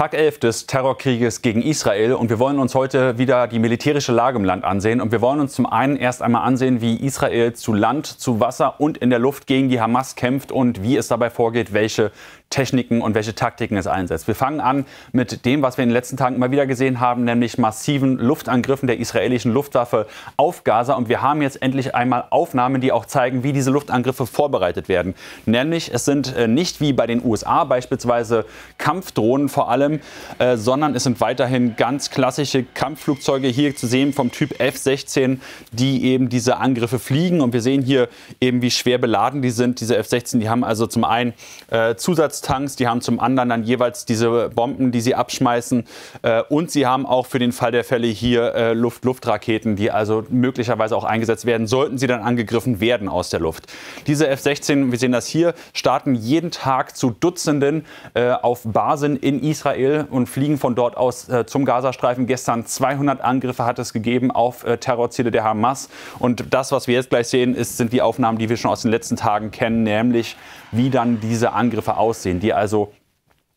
Tag 11 des Terrorkrieges gegen Israel und wir wollen uns heute wieder die militärische Lage im Land ansehen. Und wir wollen uns zum einen erst einmal ansehen, wie Israel zu Land, zu Wasser und in der Luft gegen die Hamas kämpft und wie es dabei vorgeht, welche Techniken und welche Taktiken es einsetzt. Wir fangen an mit dem, was wir in den letzten Tagen immer wieder gesehen haben, nämlich massiven Luftangriffen der israelischen Luftwaffe auf Gaza. Und wir haben jetzt endlich einmal Aufnahmen, die auch zeigen, wie diese Luftangriffe vorbereitet werden. Nämlich, es sind äh, nicht wie bei den USA beispielsweise Kampfdrohnen vor allem, äh, sondern es sind weiterhin ganz klassische Kampfflugzeuge hier zu sehen vom Typ F-16, die eben diese Angriffe fliegen. Und wir sehen hier eben, wie schwer beladen die sind, diese F-16. Die haben also zum einen äh, Zusatz Abgastanks, die haben zum anderen dann jeweils diese Bomben, die sie abschmeißen äh, und sie haben auch für den Fall der Fälle hier äh, Luft-Luft-Raketen, die also möglicherweise auch eingesetzt werden, sollten sie dann angegriffen werden aus der Luft. Diese F-16, wir sehen das hier, starten jeden Tag zu Dutzenden äh, auf Basen in Israel und fliegen von dort aus äh, zum Gazastreifen. Gestern 200 Angriffe hat es gegeben auf äh, Terrorziele der Hamas und das, was wir jetzt gleich sehen, ist, sind die Aufnahmen, die wir schon aus den letzten Tagen kennen, nämlich wie dann diese Angriffe aussehen sehen, die also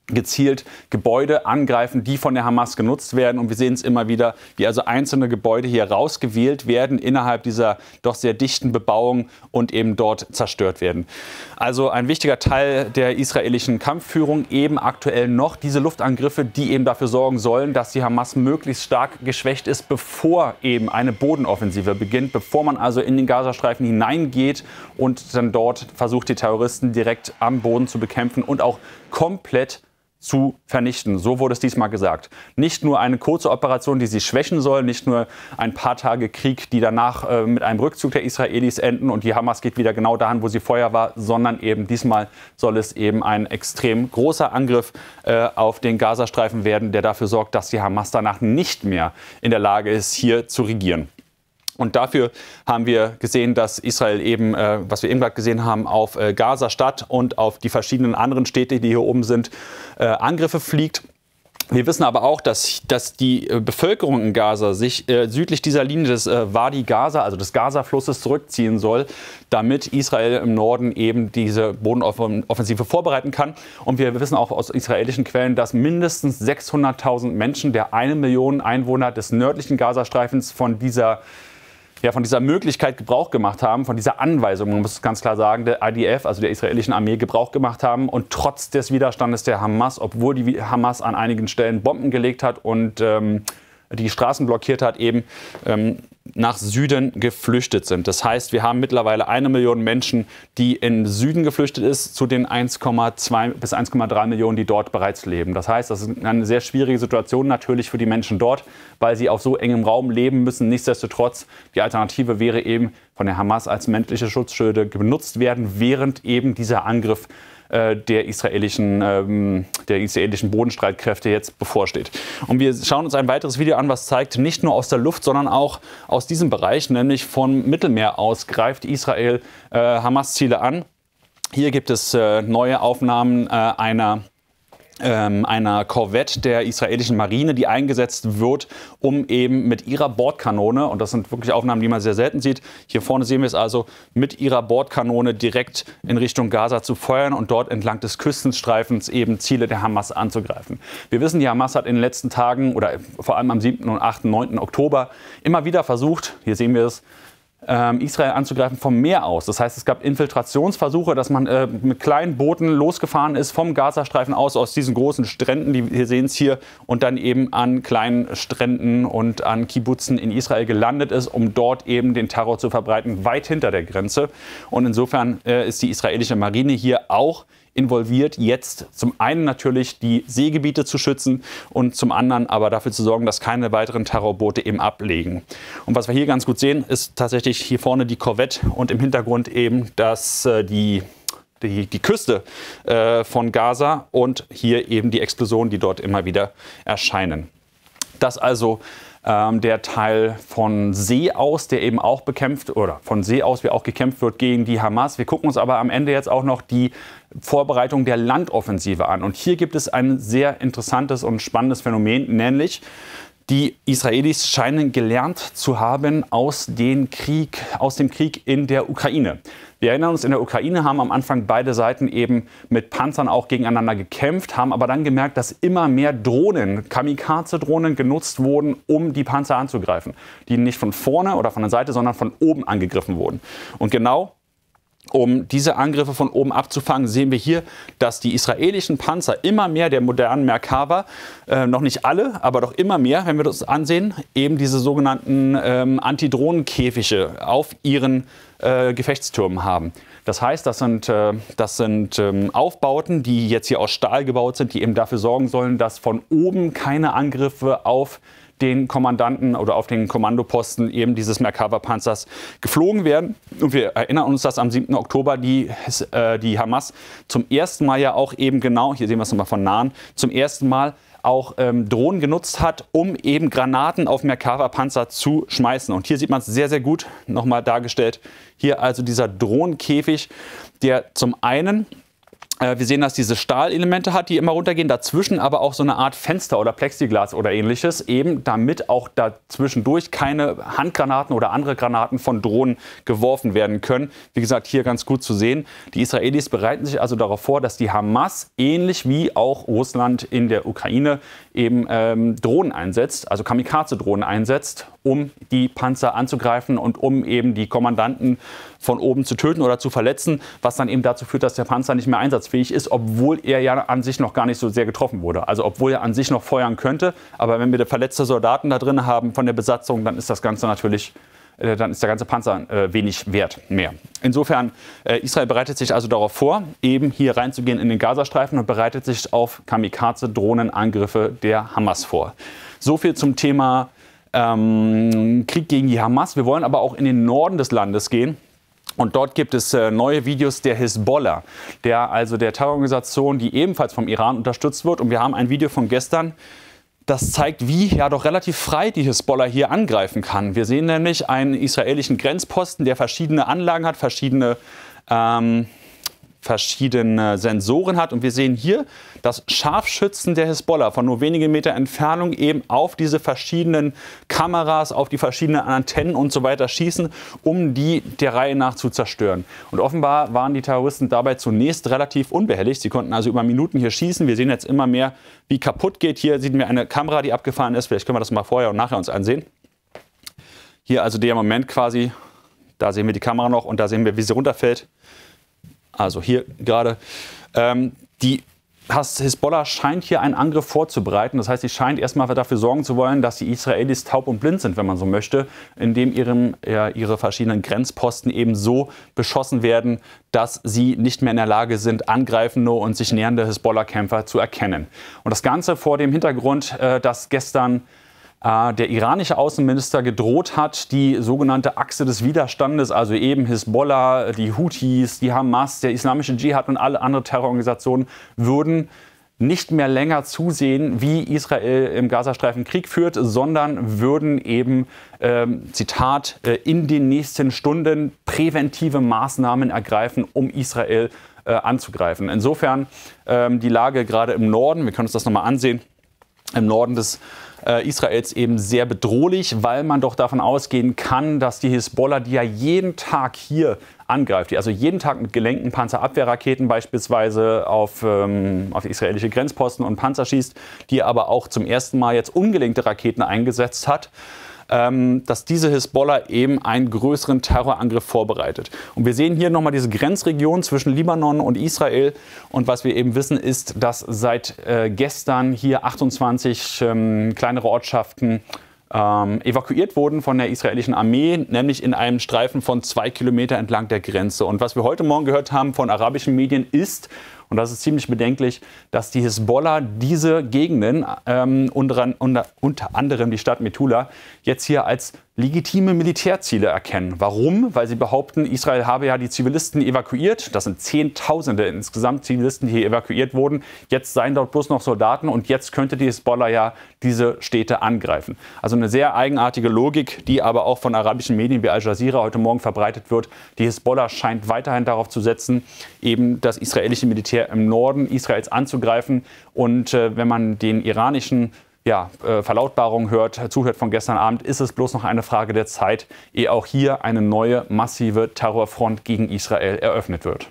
gezielt Gebäude angreifen, die von der Hamas genutzt werden. Und wir sehen es immer wieder, wie also einzelne Gebäude hier rausgewählt werden innerhalb dieser doch sehr dichten Bebauung und eben dort zerstört werden. Also ein wichtiger Teil der israelischen Kampfführung eben aktuell noch diese Luftangriffe, die eben dafür sorgen sollen, dass die Hamas möglichst stark geschwächt ist, bevor eben eine Bodenoffensive beginnt, bevor man also in den Gazastreifen hineingeht und dann dort versucht, die Terroristen direkt am Boden zu bekämpfen und auch komplett zu vernichten. So wurde es diesmal gesagt. Nicht nur eine kurze Operation, die sie schwächen soll, nicht nur ein paar Tage Krieg, die danach äh, mit einem Rückzug der Israelis enden und die Hamas geht wieder genau dahin, wo sie vorher war, sondern eben diesmal soll es eben ein extrem großer Angriff äh, auf den Gazastreifen werden, der dafür sorgt, dass die Hamas danach nicht mehr in der Lage ist, hier zu regieren. Und dafür haben wir gesehen, dass Israel eben, äh, was wir eben gerade gesehen haben, auf äh, Gaza-Stadt und auf die verschiedenen anderen Städte, die hier oben sind, äh, Angriffe fliegt. Wir wissen aber auch, dass, dass die äh, Bevölkerung in Gaza sich äh, südlich dieser Linie des äh, Wadi Gaza, also des Gaza-Flusses, zurückziehen soll, damit Israel im Norden eben diese Bodenoffensive vorbereiten kann. Und wir wissen auch aus israelischen Quellen, dass mindestens 600.000 Menschen der eine Million Einwohner des nördlichen Gazastreifens von dieser äh, ja von dieser Möglichkeit Gebrauch gemacht haben, von dieser Anweisung, man muss ganz klar sagen, der IDF, also der israelischen Armee, Gebrauch gemacht haben und trotz des Widerstandes der Hamas, obwohl die Hamas an einigen Stellen Bomben gelegt hat und ähm, die Straßen blockiert hat, eben ähm, nach Süden geflüchtet sind. Das heißt, wir haben mittlerweile eine Million Menschen, die in Süden geflüchtet ist, zu den 1,2 bis 1,3 Millionen, die dort bereits leben. Das heißt, das ist eine sehr schwierige Situation natürlich für die Menschen dort, weil sie auf so engem Raum leben müssen. Nichtsdestotrotz, die Alternative wäre eben von der Hamas als männliche Schutzschilde benutzt werden, während eben dieser Angriff äh, der israelischen, ähm, der israelischen Bodenstreitkräfte jetzt bevorsteht. Und wir schauen uns ein weiteres Video an, was zeigt, nicht nur aus der Luft, sondern auch aus diesem Bereich, nämlich vom Mittelmeer aus, greift Israel äh, Hamas-Ziele an. Hier gibt es äh, neue Aufnahmen äh, einer ähm, einer Korvette der israelischen Marine, die eingesetzt wird, um eben mit ihrer Bordkanone, und das sind wirklich Aufnahmen, die man sehr selten sieht, hier vorne sehen wir es also, mit ihrer Bordkanone direkt in Richtung Gaza zu feuern und dort entlang des Küstenstreifens eben Ziele der Hamas anzugreifen. Wir wissen, die Hamas hat in den letzten Tagen oder vor allem am 7. und 8. und 9. Oktober immer wieder versucht, hier sehen wir es, ähm, Israel anzugreifen vom Meer aus. Das heißt, es gab Infiltrationsversuche, dass man äh, mit kleinen Booten losgefahren ist vom Gazastreifen aus, aus diesen großen Stränden, die wir sehen es hier, und dann eben an kleinen Stränden und an Kibbutzen in Israel gelandet ist, um dort eben den Terror zu verbreiten, weit hinter der Grenze. Und insofern äh, ist die israelische Marine hier auch involviert, jetzt zum einen natürlich die Seegebiete zu schützen und zum anderen aber dafür zu sorgen, dass keine weiteren Terrorboote eben ablegen. Und was wir hier ganz gut sehen, ist tatsächlich hier vorne die Korvette und im Hintergrund eben, dass äh, die die, die, Küste äh, von Gaza und hier eben die Explosionen, die dort immer wieder erscheinen. Das also ähm, der Teil von See aus, der eben auch bekämpft oder von See aus, wie auch gekämpft wird gegen die Hamas. Wir gucken uns aber am Ende jetzt auch noch die Vorbereitung der Landoffensive an. Und hier gibt es ein sehr interessantes und spannendes Phänomen, nämlich die Israelis scheinen gelernt zu haben aus, Krieg, aus, dem Krieg in der Ukraine. Wir erinnern uns, in der Ukraine haben am Anfang beide Seiten eben mit Panzern auch gegeneinander gekämpft, haben aber dann gemerkt, dass immer mehr Drohnen, Kamikaze-Drohnen genutzt wurden, um die Panzer anzugreifen, die nicht von vorne oder von der Seite, sondern von oben angegriffen wurden. Und genau um diese Angriffe von oben abzufangen, sehen wir hier, dass die israelischen Panzer immer mehr der modernen Merkava, äh, noch nicht alle, aber doch immer mehr, wenn wir das ansehen, eben diese sogenannten ähm, Antidrohnenkäfige auf ihren äh, Gefechtstürmen haben. Das heißt, das sind, äh, das sind ähm, Aufbauten, die jetzt hier aus Stahl gebaut sind, die eben dafür sorgen sollen, dass von oben keine Angriffe auf äh, den Kommandanten oder auf den Kommandoposten eben dieses Merkava-Panzers geflogen werden. Und wir erinnern uns, dass am 7. Oktober die, äh, die Hamas zum ersten Mal ja auch eben genau, hier sehen wir es nochmal von nahen, zum ersten Mal auch ähm, Drohnen genutzt hat, um eben Granaten auf Merkava-Panzer zu schmeißen. Und hier sieht man es sehr, sehr gut nochmal dargestellt. Hier also dieser Drohnenkäfig, der zum einen äh, wir sehen, dass diese Stahlelemente hat, die immer runtergehen, dazwischen aber auch so eine Art Fenster oder Plexiglas oder ähnliches, eben damit auch dazwischendurch keine Handgranaten oder andere Granaten von Drohnen geworfen werden können. Wie gesagt, hier ganz gut zu sehen. Die Israelis bereiten sich also darauf vor, dass die Hamas ähnlich wie auch Russland in der Ukraine eben ähm, Drohnen einsetzt, also Kamikaze-Drohnen einsetzt um die Panzer anzugreifen und um eben die Kommandanten von oben zu töten oder zu verletzen, was dann eben dazu führt, dass der Panzer nicht mehr einsatzfähig ist, obwohl er ja an sich noch gar nicht so sehr getroffen wurde. Also obwohl er an sich noch feuern könnte, aber wenn wir verletzte Soldaten da drin haben von der Besatzung, dann ist das Ganze natürlich äh, dann ist der ganze Panzer äh, wenig wert mehr. Insofern, äh, Israel bereitet sich also darauf vor, eben hier reinzugehen in den Gazastreifen und bereitet sich auf Kamikaze-Drohnenangriffe der Hamas vor. So viel zum Thema ähm, Krieg gegen die Hamas. Wir wollen aber auch in den Norden des Landes gehen. Und dort gibt es äh, neue Videos der Hisbollah, der also der Terrororganisation, die ebenfalls vom Iran unterstützt wird. Und wir haben ein Video von gestern, das zeigt, wie ja doch relativ frei die Hisbollah hier angreifen kann. Wir sehen nämlich einen israelischen Grenzposten, der verschiedene Anlagen hat, verschiedene ähm, verschiedene Sensoren hat. Und wir sehen hier, dass Scharfschützen der Hisbollah von nur wenigen Meter Entfernung eben auf diese verschiedenen Kameras, auf die verschiedenen Antennen und so weiter schießen, um die der Reihe nach zu zerstören. Und offenbar waren die Terroristen dabei zunächst relativ unbehelligt. Sie konnten also über Minuten hier schießen. Wir sehen jetzt immer mehr, wie kaputt geht. Hier sehen wir eine Kamera, die abgefahren ist. Vielleicht können wir das mal vorher und nachher uns ansehen. Hier also der Moment quasi, da sehen wir die Kamera noch und da sehen wir, wie sie runterfällt also hier gerade, ähm, die Hisbollah scheint hier einen Angriff vorzubereiten. Das heißt, sie scheint erstmal dafür sorgen zu wollen, dass die Israelis taub und blind sind, wenn man so möchte, indem ihrem, ja, ihre verschiedenen Grenzposten eben so beschossen werden, dass sie nicht mehr in der Lage sind, angreifende und sich nähernde Hisbollah-Kämpfer zu erkennen. Und das Ganze vor dem Hintergrund, äh, dass gestern äh, der iranische Außenminister gedroht hat, die sogenannte Achse des Widerstandes, also eben Hisbollah, die Houthis, die Hamas, der islamische Dschihad und alle anderen Terrororganisationen würden nicht mehr länger zusehen, wie Israel im Gazastreifen Krieg führt, sondern würden eben, ähm, äh, Zitat, in den nächsten Stunden präventive Maßnahmen ergreifen, um Israel äh, anzugreifen. Insofern ähm, die Lage gerade im Norden, wir können uns das nochmal ansehen, im Norden des äh, Israels eben sehr bedrohlich, weil man doch davon ausgehen kann, dass die Hisbollah, die ja jeden Tag hier angreift, die also jeden Tag mit gelenkten Panzerabwehrraketen beispielsweise auf, ähm, auf israelische Grenzposten und Panzer schießt, die aber auch zum ersten Mal jetzt ungelenkte Raketen eingesetzt hat, ähm, dass diese Hisbollah eben einen größeren Terrorangriff vorbereitet. Und wir sehen hier nochmal diese Grenzregion zwischen Libanon und Israel. Und was wir eben wissen, ist, dass seit äh, gestern hier 28 ähm, kleinere Ortschaften ähm, evakuiert wurden von der israelischen Armee, nämlich in einem Streifen von zwei Kilometer entlang der Grenze. Und was wir heute Morgen gehört haben von arabischen Medien ist, und das ist ziemlich bedenklich, dass die Hisbollah diese Gegenden ähm, unter, unter, unter anderem die Stadt Metula jetzt hier als legitime Militärziele erkennen. Warum? Weil sie behaupten, Israel habe ja die Zivilisten evakuiert. Das sind Zehntausende insgesamt Zivilisten, die hier evakuiert wurden. Jetzt seien dort bloß noch Soldaten und jetzt könnte die Hezbollah ja diese Städte angreifen. Also eine sehr eigenartige Logik, die aber auch von arabischen Medien wie Al Jazeera heute Morgen verbreitet wird. Die Hezbollah scheint weiterhin darauf zu setzen, eben das israelische Militär im Norden Israels anzugreifen. Und äh, wenn man den iranischen ja, äh, Verlautbarungen hört, zuhört von gestern Abend, ist es bloß noch eine Frage der Zeit, ehe auch hier eine neue massive Terrorfront gegen Israel eröffnet wird.